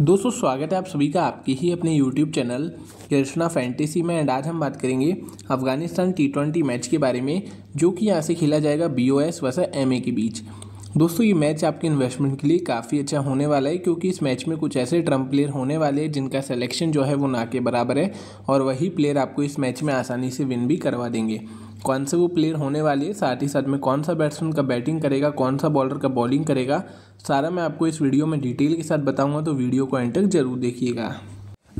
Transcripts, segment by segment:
दोस्तों स्वागत है आप सभी का आपके ही अपने यूट्यूब चैनल कृष्णा फैंटेसी में एंड आज हम बात करेंगे अफगानिस्तान टी ट्वेंटी मैच के बारे में जो कि यहाँ से खेला जाएगा B O S versus M A के बीच दोस्तों ये मैच आपके इन्वेस्टमेंट के लिए काफ़ी अच्छा होने वाला है क्योंकि इस मैच में कुछ ऐसे ट्रम्प प्लेयर होने वाले हैं जिनका सिलेक्शन जो है वो ना के बराबर है और वही प्लेयर आपको इस मैच में आसानी से विन भी करवा देंगे कौन से वो प्लेयर होने वाले हैं साथ ही साथ में कौन सा बैट्समैन का बैटिंग करेगा कौन सा बॉलर का बॉलिंग करेगा सारा मैं आपको इस वीडियो में डिटेल के साथ बताऊँगा तो वीडियो को एंड जरूर देखिएगा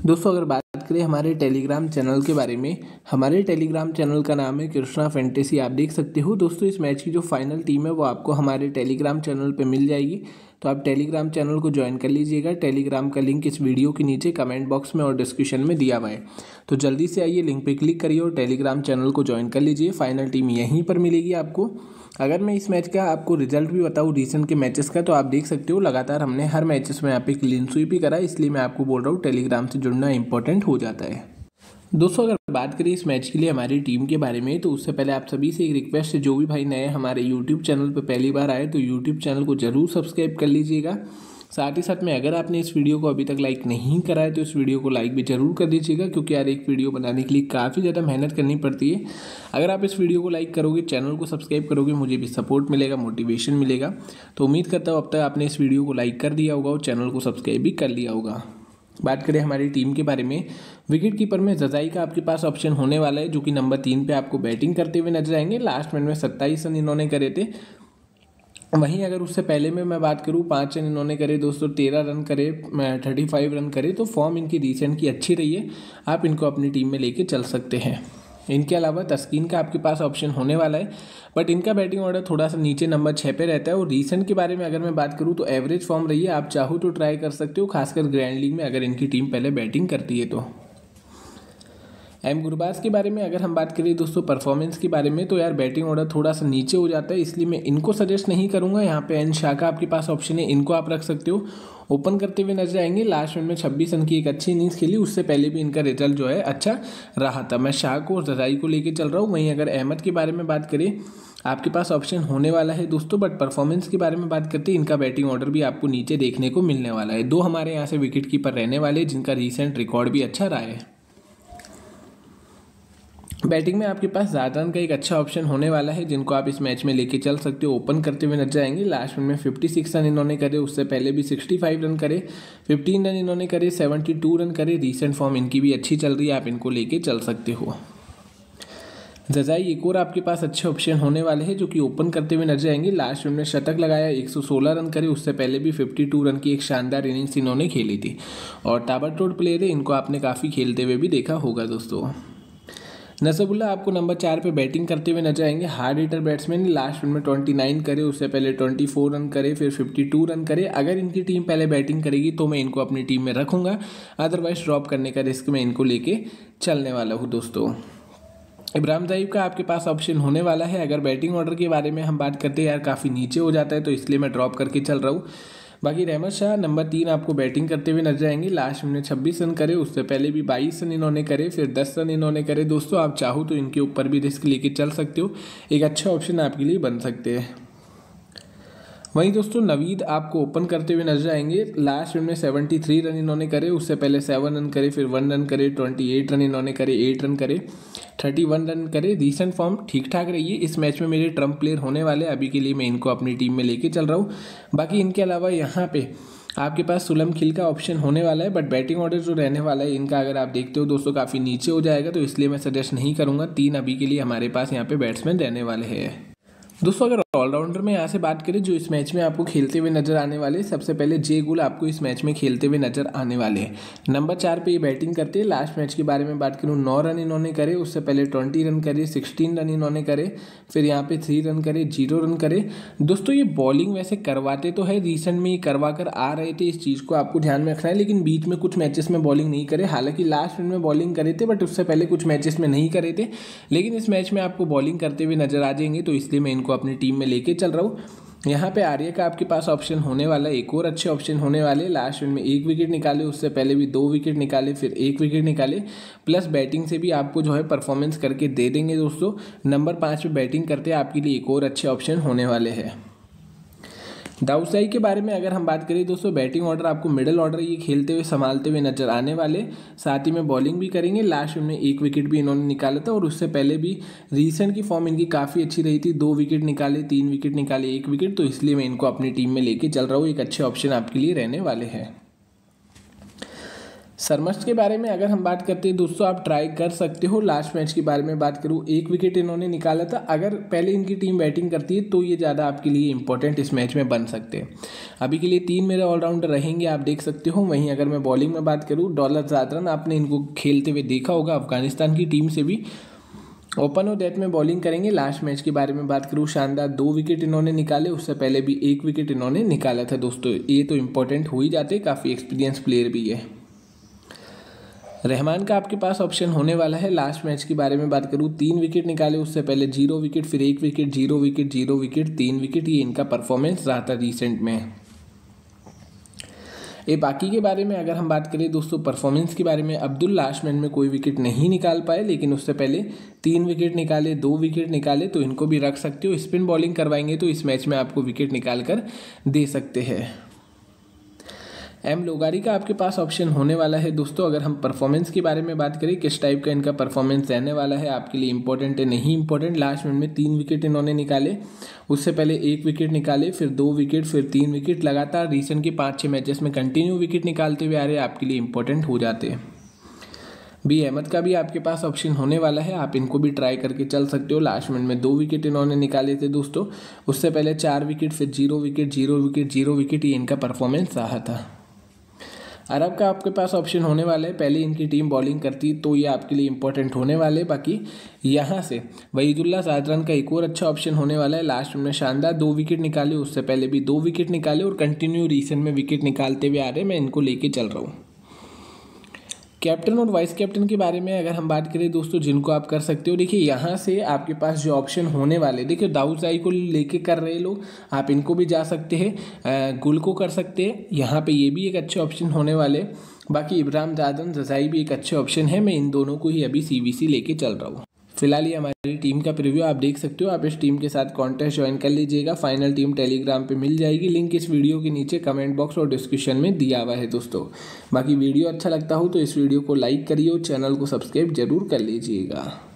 दोस्तों अगर बात करें हमारे टेलीग्राम चैनल के बारे में हमारे टेलीग्राम चैनल का नाम है कृष्णा फैंटेसी आप देख सकते हो दोस्तों इस मैच की जो फाइनल टीम है वो आपको हमारे टेलीग्राम चैनल पर मिल जाएगी तो आप टेलीग्राम चैनल को ज्वाइन कर लीजिएगा टेलीग्राम का लिंक इस वीडियो के नीचे कमेंट बॉक्स में और डिस्क्रिप्शन में दिया हुआ है तो जल्दी से आइए लिंक पर क्लिक करिए और टेलीग्राम चैनल को ज्वाइन कर लीजिए फाइनल टीम यहीं पर मिलेगी आपको अगर मैं इस मैच का आपको रिजल्ट भी बताऊँ रिसेंट के मैचेस का तो आप देख सकते हो लगातार हमने हर मैचेस में यहाँ पे क्लीन स्वीप ही करा इसलिए मैं आपको बोल रहा हूँ टेलीग्राम से जुड़ना इंपॉर्टेंट हो जाता है दोस्तों अगर बात करें इस मैच के लिए हमारी टीम के बारे में तो उससे पहले आप सभी से एक रिक्वेस्ट है जो भी भाई नए हमारे यूट्यूब चैनल पर पहली बार आए तो यूट्यूब चैनल को ज़रूर सब्सक्राइब कर लीजिएगा साथ ही साथ में अगर आपने इस वीडियो को अभी तक लाइक नहीं करा है तो इस वीडियो को लाइक भी ज़रूर कर दीजिएगा क्योंकि यार एक वीडियो बनाने के लिए काफ़ी ज़्यादा मेहनत करनी पड़ती है अगर आप इस वीडियो को लाइक करोगे चैनल को सब्सक्राइब करोगे मुझे भी सपोर्ट मिलेगा मोटिवेशन मिलेगा तो उम्मीद करता हूँ अब तक आपने इस वीडियो को लाइक कर दिया होगा और चैनल को सब्सक्राइब भी कर लिया होगा बात करें हमारी टीम के बारे में विकेट कीपर में जजाई का आपके पास ऑप्शन होने वाला है जो कि नंबर तीन पे आपको बैटिंग करते हुए नजर आएंगे लास्ट मैन में सत्ताईस रन इन्होंने करे थे वहीं अगर उससे पहले में मैं बात करूँ पाँच रन इन्होंने करे दोस्तों तेरह रन करे थर्टी फाइव रन करे तो फॉर्म इनकी रिसेंट की अच्छी रही है आप इनको अपनी टीम में लेके चल सकते हैं इनके अलावा तस्कीन का आपके पास ऑप्शन होने वाला है बट इनका बैटिंग ऑर्डर थोड़ा सा नीचे नंबर छः पे रहता है और रीसेंट के बारे में अगर मैं बात करूँ तो एवरेज फॉर्म रही है आप चाहो तो ट्राई कर सकते हो खासकर ग्रैंड लीग में अगर इनकी टीम पहले बैटिंग करती है तो एम गुरबाज के बारे में अगर हम बात करें दोस्तों परफॉर्मेंस के बारे में तो यार बैटिंग ऑर्डर थोड़ा सा नीचे हो जाता है इसलिए मैं इनको सजेस्ट नहीं करूँगा यहाँ पे एन शाह का आपके पास ऑप्शन है इनको आप रख सकते हो ओपन करते हुए नजर आएंगे लास्ट में छब्बीस रन की एक अच्छी इनिंग्स खेली उससे पहले भी इनका रिजल्ट जो है अच्छा रहा था मैं शाह को और जराई को लेकर चल रहा हूँ वहीं अगर अहमद के बारे में बात करें आपके पास ऑप्शन होने वाला है दोस्तों बट परफॉर्मेंस के बारे में बात करते हैं इनका बैटिंग ऑर्डर भी आपको नीचे देखने को मिलने वाला है दो हमारे यहाँ से विकेट कीपर रहने वाले जिनका रिसेंट रिकॉर्ड भी अच्छा रहा है बैटिंग में आपके पास ज्यादा रन का एक अच्छा ऑप्शन होने वाला है जिनको आप इस मैच में लेके चल सकते हो ओपन करते हुए नजर जाएंगे लास्ट में 56 रन इन्होंने करे उससे पहले भी 65 रन करे 15 रन इन्होंने करे 72 रन करे रीसेंट फॉर्म इनकी भी अच्छी चल रही है आप इनको लेके चल सकते हो जजाई एक और आपके पास अच्छे ऑप्शन होने वाले हैं जो कि ओपन करते हुए नजर आएंगे लास्ट में शतक लगाया 116 रन करे उससे पहले भी 52 रन की एक शानदार इनिंग्स इन्होंने खेली थी और टाबर टोड प्लेयर है इनको आपने काफ़ी खेलते हुए भी देखा होगा दोस्तों नसबुल्ला आपको नंबर चार पे बैटिंग करते हुए नजर आएंगे हार्ड हिटर बैट्समैन ने लास्ट रन में ट्वेंटी नाइन करे उससे पहले ट्वेंटी फोर रन करे फिर फिफ्टी टू रन करे अगर इनकी टीम पहले बैटिंग करेगी तो मैं इनको अपनी टीम में रखूँगा अदरवाइज ड्रॉप करने का रिस्क मैं इनको लेके चलने वाला हूँ दोस्तों इब्राहिम जाइब का आपके पास ऑप्शन होने वाला है अगर बैटिंग ऑर्डर के बारे में हम बात करते हैं यार काफ़ी नीचे हो जाता है तो इसलिए मैं ड्रॉप करके चल रहा हूँ बाकी रहमत शाह नंबर तीन आपको बैटिंग करते हुए नजर आएंगे लास्ट में छब्बीस रन करे उससे पहले भी बाईस रन इन्होंने करे फिर दस रन इन्होंने करे दोस्तों आप चाहो तो इनके ऊपर भी रिस्क लेके चल सकते हो एक अच्छा ऑप्शन आपके लिए बन सकते हैं वहीं दोस्तों नवीद आपको ओपन करते हुए नजर आएंगे लास्ट में सेवेंटी थ्री रन इन्होंने करे उससे पहले सेवन रन करे फिर वन रन करे ट्वेंटी एट रन इन्होंने करे एट रन करे थर्टी वन रन करे रिसेंट फॉर्म ठीक ठाक रही है इस मैच में मेरे ट्रम्प प्लेयर होने वाले अभी के लिए मैं इनको अपनी टीम में लेके चल रहा हूँ बाकी इनके अलावा यहाँ पे आपके पास सुलम खिल का ऑप्शन होने वाला है बट बैटिंग ऑर्डर जो रहने वाला है इनका अगर आप देखते हो दोस्तों काफ़ी नीचे हो जाएगा तो इसलिए मैं सजेस्ट नहीं करूँगा तीन अभी के लिए हमारे पास यहाँ पे बैट्समैन रहने वाले हैं दोस्तों अगर ऑलराउंडर में यहाँ से बात करें जो इस मैच में आपको खेलते हुए नजर आने वाले सबसे पहले जे गुल आपको इस मैच में खेलते हुए नजर आने वाले हैं नंबर चार पे ये बैटिंग करते हैं लास्ट मैच के बारे में बात करूँ नौ रन इन्होंने करे उससे पहले ट्वेंटी रन करे सिक्सटीन रन इन्होंने करे फिर यहाँ पे थ्री रन करे जीरो रन करे दोस्तों ये बॉलिंग वैसे करवाते तो है रिसेंट में ये करवा कर आ रहे थे इस चीज़ को आपको ध्यान में रखना है लेकिन बीच में कुछ मैचेस में बॉलिंग नहीं करे हालांकि लास्ट रन में बॉलिंग करे थे बट उससे पहले कुछ मैचेस में नहीं करे थे लेकिन इस मैच में आपको बॉलिंग करते हुए नजर आ जाएंगे तो इसलिए मैं को अपनी टीम में लेके चल रहा हूँ यहाँ पे आर्य का आपके पास ऑप्शन होने वाला है एक और अच्छे ऑप्शन होने वाले लास्ट में एक विकेट निकाले उससे पहले भी दो विकेट निकाले फिर एक विकेट निकाले प्लस बैटिंग से भी आपको जो है परफॉर्मेंस करके दे देंगे दोस्तों नंबर पाँच पे बैटिंग करते आपके लिए एक और अच्छे ऑप्शन होने वाले हैं दाऊसाई के बारे में अगर हम बात करें दोस्तों बैटिंग ऑर्डर आपको मिडिल ऑर्डर ये खेलते हुए संभालते हुए नजर आने वाले साथ ही में बॉलिंग भी करेंगे लास्ट में एक विकेट भी इन्होंने निकाला था और उससे पहले भी रिसेंट की फॉर्म इनकी काफ़ी अच्छी रही थी दो विकेट निकाले तीन विकेट निकाले एक विकेट तो इसलिए मैं इनको अपनी टीम में लेके चल रहा हूँ एक अच्छे ऑप्शन आपके लिए रहने वाले हैं सरमस्ट के बारे में अगर हम बात करते हैं दोस्तों आप ट्राई कर सकते हो लास्ट मैच के बारे में बात करूँ एक विकेट इन्होंने निकाला था अगर पहले इनकी टीम बैटिंग करती है तो ये ज़्यादा आपके लिए इंपॉर्टेंट इस मैच में बन सकते हैं अभी के लिए तीन मेरे ऑलराउंडर रहेंगे आप देख सकते हो वहीं अगर मैं बॉलिंग में बात करूँ डॉलर जादरन आपने इनको खेलते हुए देखा होगा अफगानिस्तान की टीम से भी ओपन और डेथ में बॉलिंग करेंगे लास्ट मैच के बारे में बात करूँ शानदार दो विकेट इन्होंने निकाले उससे पहले भी एक विकेट इन्होंने निकाला था दोस्तों ये तो इम्पोर्टेंट हो ही जाते काफ़ी एक्सपीरियंस प्लेयर भी है रहमान का आपके पास ऑप्शन होने वाला है लास्ट मैच के बारे में बात करूँ तीन विकेट निकाले उससे पहले जीरो विकेट फिर एक wicket zero wicket zero wicket तीन विकेट ये इनका परफॉर्मेंस रहा था रिसेंट में ये बाकी के बारे में अगर हम बात करें दोस्तों परफॉर्मेंस के बारे में अब्दुल लास्ट मैन में कोई विकेट नहीं निकाल पाए लेकिन उससे पहले तीन विकेट निकाले दो विकेट निकाले तो इनको भी रख सकते हो स्पिन बॉलिंग करवाएंगे तो इस मैच में आपको विकेट निकाल कर दे सकते हैं एम लोगारी का आपके पास ऑप्शन होने वाला है दोस्तों अगर हम परफॉर्मेंस के बारे में बात करें किस टाइप का इनका परफॉर्मेंस रहने वाला है आपके लिए इंपॉर्टेंट है नहीं इंपॉर्टेंट लास्ट मिनट में तीन विकेट इन्होंने निकाले उससे पहले एक विकेट निकाले फिर दो विकेट फिर तीन विकेट लगातार रिसेंट के पाँच छः मैचेस में कंटिन्यू विकेट निकालते हुए आ रहे आपके लिए इंपॉर्टेंट हो जाते हैं बी अहमद का भी आपके पास ऑप्शन होने वाला है आप इनको भी ट्राई करके चल सकते हो लास्ट मिनट में दो विकेट इन्होंने निकाले थे दोस्तों उससे पहले चार विकेट फिर zero wicket zero wicket zero wicket ये इनका परफॉर्मेंस रहा था अरब का आपके पास ऑप्शन होने वाला है पहले इनकी टीम बॉलिंग करती तो ये आपके लिए इंपॉर्टेंट होने वाले बाकी यहाँ से वहीदुल्ला रन का एक और अच्छा ऑप्शन होने वाला है लास्ट में शानदार दो विकेट निकाले उससे पहले भी दो विकेट निकाले और कंटिन्यू रीसेंट में विकेट निकालते हुए आ रहे मैं इनको लेके चल रहा हूँ कैप्टन और वाइस कैप्टन के बारे में अगर हम बात करें दोस्तों जिनको आप कर सकते हो देखिए यहाँ से आपके पास जो ऑप्शन होने वाले देखिए दाऊजाई को लेके कर रहे लोग आप इनको भी जा सकते हैं गुल को कर सकते हैं यहाँ पे ये भी एक अच्छे ऑप्शन होने वाले बाकी इब्राम जादन रजाई भी एक अच्छे ऑप्शन है मैं इन दोनों को ही अभी सी लेके चल रहा हूँ फिलहाल ये हमारी टीम का प्रीव्यू आप देख सकते हो आप इस टीम के साथ कॉन्टेस्ट ज्वाइन कर लीजिएगा फाइनल टीम टेलीग्राम पे मिल जाएगी लिंक इस वीडियो के नीचे कमेंट बॉक्स और डिस्क्रिप्शन में दिया हुआ है दोस्तों बाकी वीडियो अच्छा लगता हो तो इस वीडियो को लाइक करिए और चैनल को सब्सक्राइब जरूर कर लीजिएगा